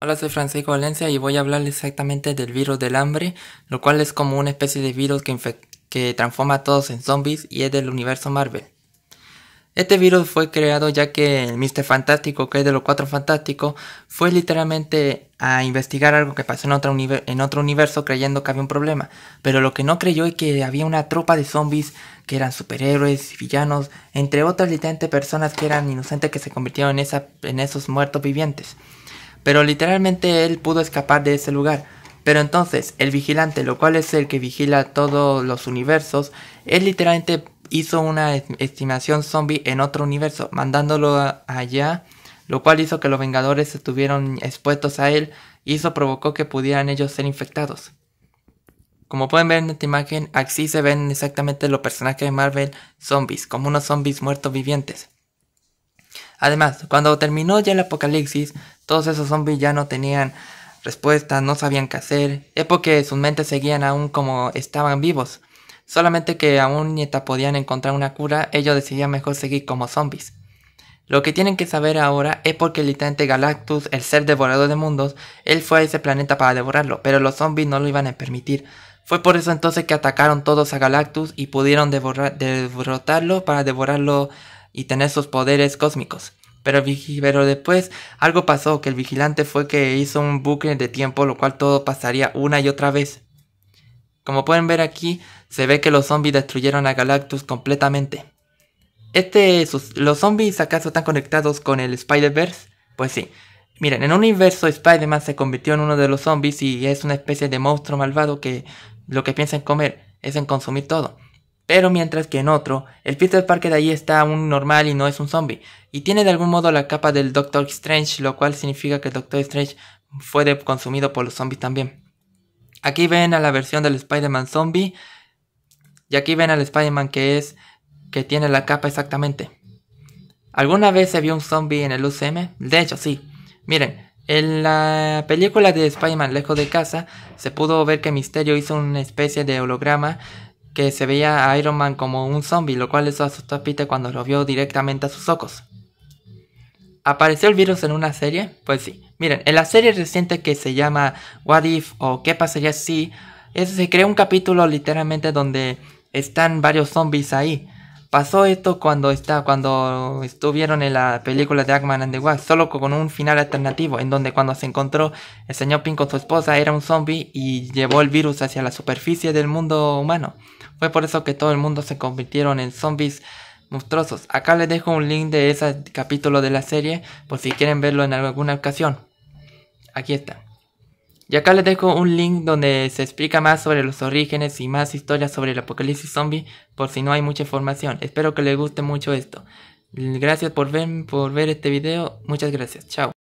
Hola, soy Francisco Valencia y voy a hablar exactamente del virus del hambre, lo cual es como una especie de virus que, transforma a todos en zombies y es del universo Marvel. Este virus fue creado ya que el Mr. Fantástico, que es de los cuatro fantásticos, fue literalmente a investigar algo que pasó en otro, universo creyendo que había un problema. Pero lo que no creyó es que había una tropa de zombies que eran superhéroes, villanos, entre otras literalmente personas que eran inocentes que se convirtieron en esos muertos vivientes pero literalmente él pudo escapar de ese lugar. Pero entonces, el vigilante, lo cual es el que vigila todos los universos, él literalmente hizo una estimación zombie en otro universo, mandándolo allá, lo cual hizo que los Vengadores estuvieran expuestos a él y eso provocó que pudieran ellos ser infectados. Como pueden ver en esta imagen, así se ven exactamente los personajes de Marvel zombies, como unos zombies muertos vivientes. Además, cuando terminó ya el apocalipsis, todos esos zombies ya no tenían respuesta, no sabían qué hacer. Es porque sus mentes seguían aún como estaban vivos. Solamente que aún ni podían encontrar una cura, ellos decidían mejor seguir como zombies. Lo que tienen que saber ahora es porque el titante Galactus, el ser devorador de mundos, él fue a ese planeta para devorarlo, pero los zombies no lo iban a permitir. Fue por eso entonces que atacaron todos a Galactus y pudieron derrotarlo para devorarlo y tener sus poderes cósmicos. Pero, pero después algo pasó, que el vigilante fue que hizo un bucle de tiempo, lo cual todo pasaría una y otra vez. Como pueden ver aquí, se ve que los zombies destruyeron a Galactus completamente. Este, ¿Los zombies acaso están conectados con el Spider-Verse? Pues sí. Miren, en un universo Spider-Man se convirtió en uno de los zombies y es una especie de monstruo malvado que lo que piensa en comer es en consumir todo. Pero mientras que en otro, el Peter Parker ahí está un normal y no es un zombie. Y tiene de algún modo la capa del Doctor Strange, lo cual significa que el Doctor Strange fue consumido por los zombies también. Aquí ven a la versión del Spider-Man zombie. Y aquí ven al Spider-Man que es. que tiene la capa exactamente. ¿Alguna vez se vio un zombie en el UCM? De hecho, sí. Miren, en la película de Spider-Man Lejos de Casa se pudo ver que Misterio hizo una especie de holograma que se veía a Iron Man como un zombie, lo cual eso asustó a Peter cuando lo vio directamente a sus ojos. ¿Apareció el virus en una serie? Pues sí. Miren, en la serie reciente que se llama What If o ¿Qué pasaría si? se crea un capítulo literalmente donde están varios zombies ahí. Pasó esto cuando, está, cuando estuvieron en la película de Ackman and the Wild, solo con un final alternativo, en donde cuando se encontró el señor Pink con su esposa era un zombie y llevó el virus hacia la superficie del mundo humano. Fue por eso que todo el mundo se convirtieron en zombies monstruosos. Acá les dejo un link de ese capítulo de la serie por si quieren verlo en alguna ocasión. Aquí está. Y acá les dejo un link donde se explica más sobre los orígenes y más historias sobre el apocalipsis zombie por si no hay mucha información. Espero que les guste mucho esto. Gracias por ver, por ver este video. Muchas gracias. Chao.